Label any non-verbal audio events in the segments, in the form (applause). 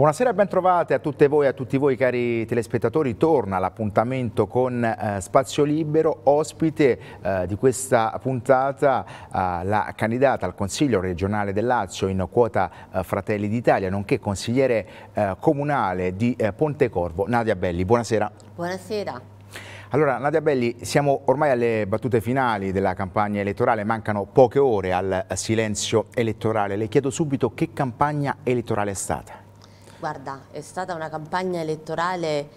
Buonasera e bentrovate a tutte voi e a tutti voi cari telespettatori. Torna l'appuntamento con eh, Spazio Libero, ospite eh, di questa puntata eh, la candidata al Consiglio regionale del Lazio in quota eh, Fratelli d'Italia, nonché consigliere eh, comunale di eh, Pontecorvo, Nadia Belli. Buonasera. Buonasera. Allora, Nadia Belli, siamo ormai alle battute finali della campagna elettorale, mancano poche ore al silenzio elettorale. Le chiedo subito che campagna elettorale è stata? Guarda, è stata una campagna elettorale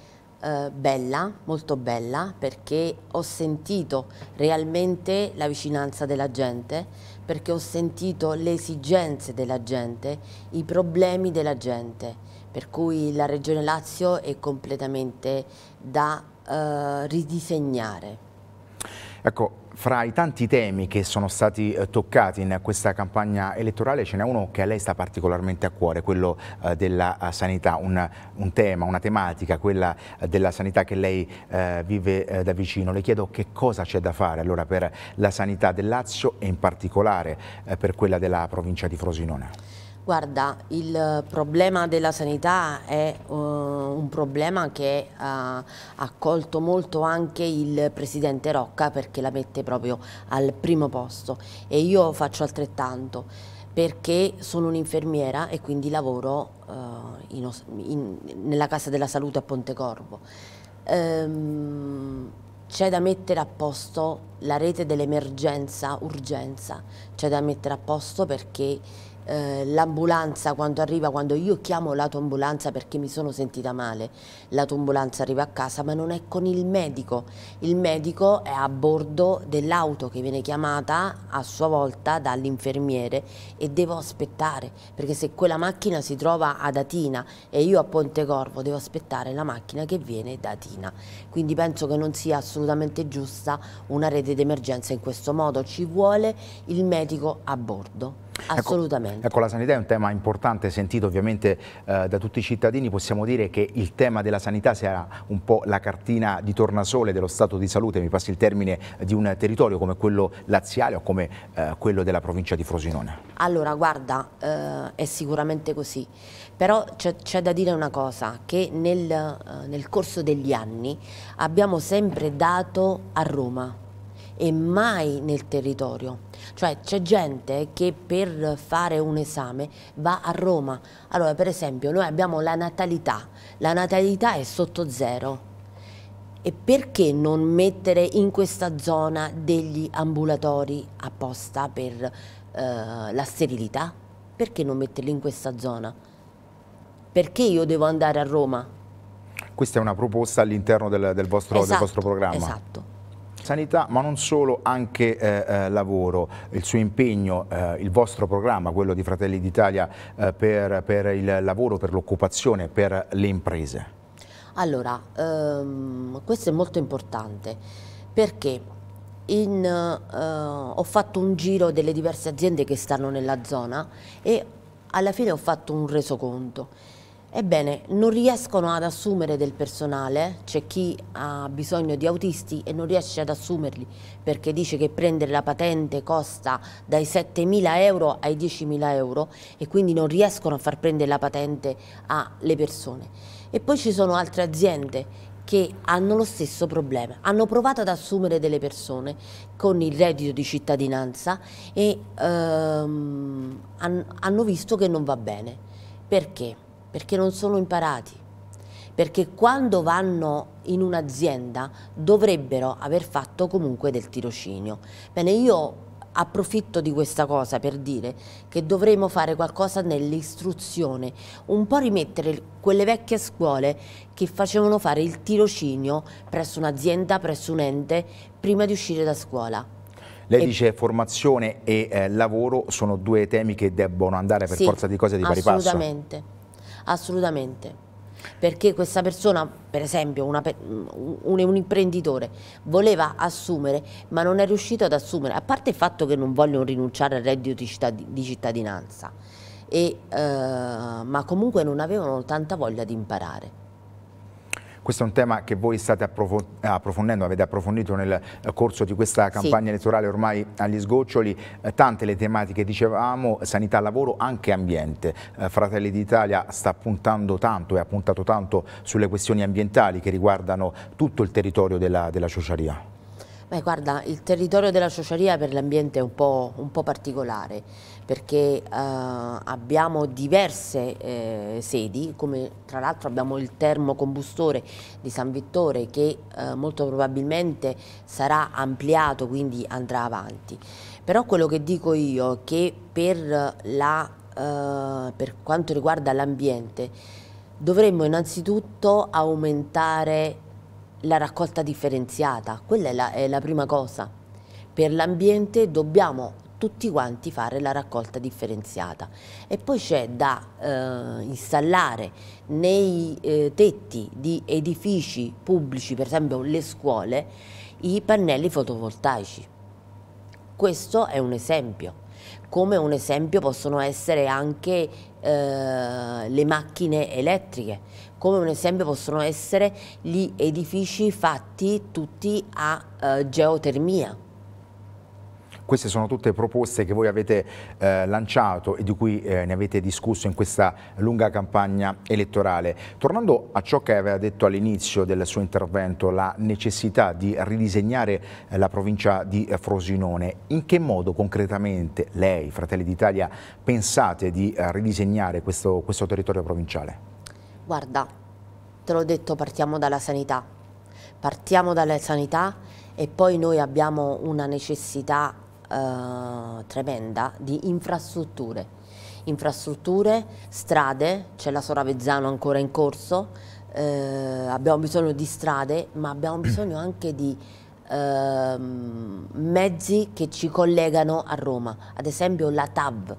eh, bella, molto bella, perché ho sentito realmente la vicinanza della gente, perché ho sentito le esigenze della gente, i problemi della gente, per cui la Regione Lazio è completamente da eh, ridisegnare. Ecco, fra i tanti temi che sono stati eh, toccati in questa campagna elettorale ce n'è uno che a lei sta particolarmente a cuore, quello eh, della eh, sanità, un, un tema, una tematica, quella della sanità che lei vive da vicino. Le chiedo che cosa c'è da fare allora per la sanità del Lazio e in particolare per quella della provincia di Frosinone. Guarda, il problema della sanità è uh, un problema che uh, ha colto molto anche il presidente Rocca perché la mette proprio al primo posto e io faccio altrettanto perché sono un'infermiera e quindi lavoro uh, in, in, nella Casa della Salute a Pontecorvo. Um, c'è da mettere a posto la rete dell'emergenza-urgenza, c'è da mettere a posto perché eh, l'ambulanza quando arriva, quando io chiamo l'autoambulanza perché mi sono sentita male, l'autoambulanza arriva a casa ma non è con il medico, il medico è a bordo dell'auto che viene chiamata a sua volta dall'infermiere e devo aspettare perché se quella macchina si trova ad Atina e io a Pontecorvo devo aspettare la macchina che viene da Atina, quindi penso che non sia assolutamente giusta una rete d'emergenza in questo modo, ci vuole il medico a bordo. Ecco, Assolutamente. Ecco, ecco, la sanità è un tema importante, sentito ovviamente eh, da tutti i cittadini, possiamo dire che il tema della sanità sia un po' la cartina di tornasole dello stato di salute, mi passi il termine, eh, di un territorio come quello laziale o come eh, quello della provincia di Frosinone. Allora, guarda, eh, è sicuramente così, però c'è da dire una cosa, che nel, eh, nel corso degli anni abbiamo sempre dato a Roma, e mai nel territorio. Cioè c'è gente che per fare un esame va a Roma. Allora per esempio noi abbiamo la natalità, la natalità è sotto zero. E perché non mettere in questa zona degli ambulatori apposta per eh, la sterilità? Perché non metterli in questa zona? Perché io devo andare a Roma? Questa è una proposta all'interno del, del, esatto, del vostro programma. Esatto sanità ma non solo, anche eh, eh, lavoro, il suo impegno, eh, il vostro programma, quello di Fratelli d'Italia eh, per, per, il lavoro, per l'occupazione, per le imprese? Allora, ehm, questo è molto importante perché in, eh, ho fatto un giro delle diverse aziende che stanno nella zona e alla fine ho fatto un resoconto Ebbene, non riescono ad assumere del personale, c'è chi ha bisogno di autisti e non riesce ad assumerli perché dice che prendere la patente costa dai 7.000 euro ai 10.000 euro e quindi non riescono a far prendere la patente alle persone. E poi ci sono altre aziende che hanno lo stesso problema. Hanno provato ad assumere delle persone con il reddito di cittadinanza e ehm, hanno visto che non va bene. Perché? perché non sono imparati, perché quando vanno in un'azienda dovrebbero aver fatto comunque del tirocinio. Bene, io approfitto di questa cosa per dire che dovremmo fare qualcosa nell'istruzione, un po' rimettere quelle vecchie scuole che facevano fare il tirocinio presso un'azienda, presso un ente, prima di uscire da scuola. Lei e... dice formazione e eh, lavoro sono due temi che debbono andare per sì, forza di cose di pari passo. Assolutamente assolutamente. Perché questa persona, per esempio una, un, un, imprenditore, voleva assumere ma non è riuscito ad assumere, a parte il fatto che non vogliono rinunciare al reddito di, cittad di cittadinanza, e, eh, ma comunque non avevano tanta voglia di imparare. Questo è un tema che voi state approfondendo, avete approfondito nel eh, corso di questa campagna sì. elettorale ormai agli sgoccioli, eh, tante le tematiche dicevamo, sanità, lavoro, anche ambiente. Eh, Fratelli d'Italia sta puntando tanto e ha puntato tanto sulle questioni ambientali che riguardano tutto il territorio della, della Ciociaria. Beh, guarda, il territorio della sociaria per l'ambiente è un po', un po', particolare perché eh, abbiamo diverse eh, sedi, come tra l'altro abbiamo il termocombustore di San Vittore che eh, molto probabilmente sarà ampliato, quindi andrà avanti. Però quello che dico io è che per, la, eh, per quanto riguarda l'ambiente dovremmo innanzitutto aumentare la raccolta differenziata, quella è la, è la prima cosa. Per l'ambiente dobbiamo tutti quanti fare la raccolta differenziata e poi c'è da eh, installare nei eh, tetti di edifici pubblici, per esempio le scuole, i pannelli fotovoltaici. Questo è un esempio come un esempio possono essere anche eh, le macchine elettriche, come un esempio possono essere gli edifici fatti tutti a eh, geotermia. Queste sono tutte proposte che voi avete eh, lanciato e di cui eh, ne avete discusso in questa lunga campagna elettorale. Tornando a ciò che aveva detto all'inizio del suo intervento, la necessità di ridisegnare eh, la provincia di eh, Frosinone, in che modo concretamente lei, Fratelli d'Italia, pensate di eh, ridisegnare questo, questo territorio provinciale? Guarda, te l'ho detto, partiamo dalla sanità. Partiamo dalla sanità e poi noi abbiamo una necessità eh, tremenda di infrastrutture. Infrastrutture, strade, c'è la Soravezzano ancora in corso, eh, abbiamo bisogno di strade, ma abbiamo (clears throat) bisogno anche di eh, mezzi che ci collegano a Roma, ad esempio la TAV,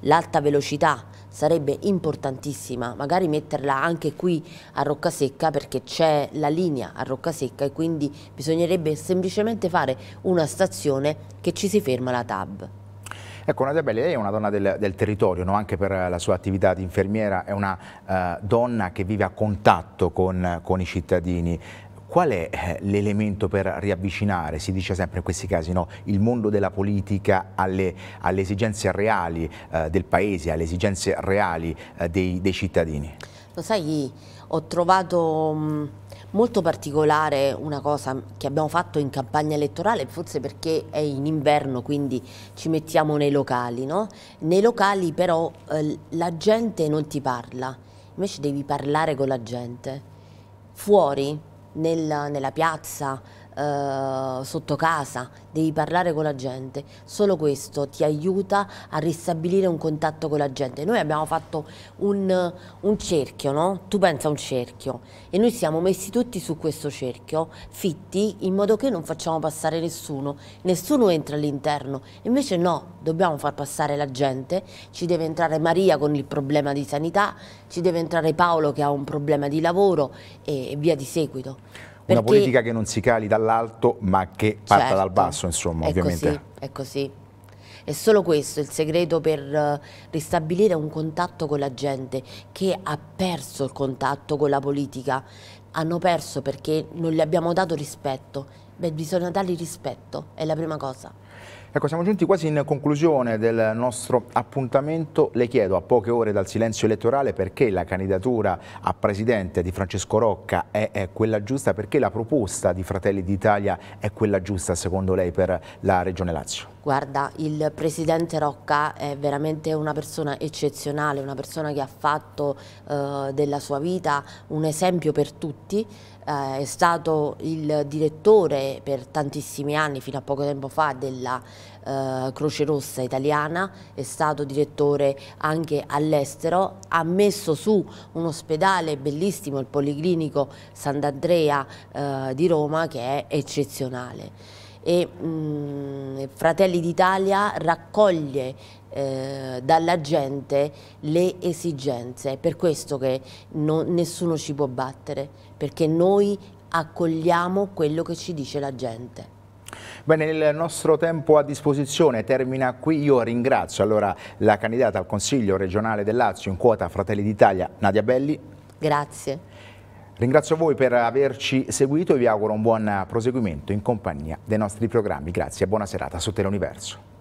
l'alta velocità, sarebbe importantissima magari metterla anche qui a Roccasecca perché c'è la linea a Roccasecca e quindi bisognerebbe semplicemente fare una stazione che ci si ferma la TAB. Ecco, Nadia Belli, lei è una donna del, del territorio, no? anche per la sua attività di infermiera, è una eh, donna che vive a contatto con, con i cittadini qual è eh, l'elemento per riavvicinare, si dice sempre in questi casi, no? il mondo della politica alle, alle esigenze reali eh, del Paese, alle esigenze reali eh, dei, dei, cittadini? Lo sai, ho trovato... Mm, molto particolare una cosa che abbiamo fatto in campagna elettorale, forse perché è in inverno, quindi ci mettiamo nei locali, no? Nei locali però eh, la gente non ti parla, invece devi parlare con la gente. Fuori nel, nella piazza, eh, sotto casa, devi parlare con la gente, solo questo ti aiuta a ristabilire un contatto con la gente. Noi abbiamo fatto un, un cerchio, no? tu pensa a un cerchio e noi siamo messi tutti su questo cerchio, fitti, in modo che non facciamo passare nessuno, nessuno entra all'interno, invece no, dobbiamo far passare la gente, ci deve entrare Maria con il problema di sanità, ci deve entrare Paolo che ha un problema di lavoro e, e via di seguito. Perché... Una politica che non si cali dall'alto ma che parta certo, dal basso, insomma, è ovviamente. Così, è così. È solo questo il segreto per eh, ristabilire un contatto con la gente che ha perso il contatto con la politica. Hanno perso perché non gli abbiamo dato rispetto. Beh, bisogna dargli rispetto, è la prima cosa. Ecco, siamo giunti quasi in conclusione del nostro appuntamento. Le chiedo a poche ore dal silenzio elettorale perché la candidatura a presidente di Francesco Rocca è, è quella giusta, perché la proposta di Fratelli d'Italia è quella giusta secondo lei per la Regione Lazio? Guarda, il presidente Rocca è veramente una persona eccezionale, una persona che ha fatto eh, della sua vita un esempio per tutti, eh, è stato il direttore per tantissimi anni, fino a poco tempo fa, della eh, Croce Rossa italiana, è stato direttore anche all'estero, ha messo su un ospedale bellissimo, il Policlinico Sant'Andrea eh, di Roma, che è eccezionale. E, mh, mm, Fratelli d'Italia raccoglie eh, dalla gente le esigenze, è per questo che no, nessuno ci può battere, perché noi accogliamo quello che ci dice la gente. Bene, il nostro tempo a disposizione termina qui. Io ringrazio allora la candidata al Consiglio regionale del Lazio in quota Fratelli d'Italia, Nadia Belli. Grazie. Ringrazio voi per averci seguito e vi auguro un buon proseguimento in compagnia dei nostri programmi. Grazie e buona serata su Teleuniverso.